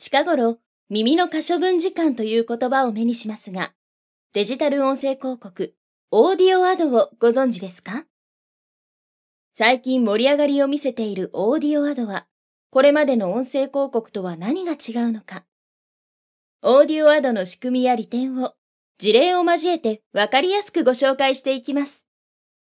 近頃、耳の可処分時間という言葉を目にしますが、デジタル音声広告、オーディオアドをご存知ですか最近盛り上がりを見せているオーディオアドは、これまでの音声広告とは何が違うのか。オーディオアドの仕組みや利点を、事例を交えてわかりやすくご紹介していきます。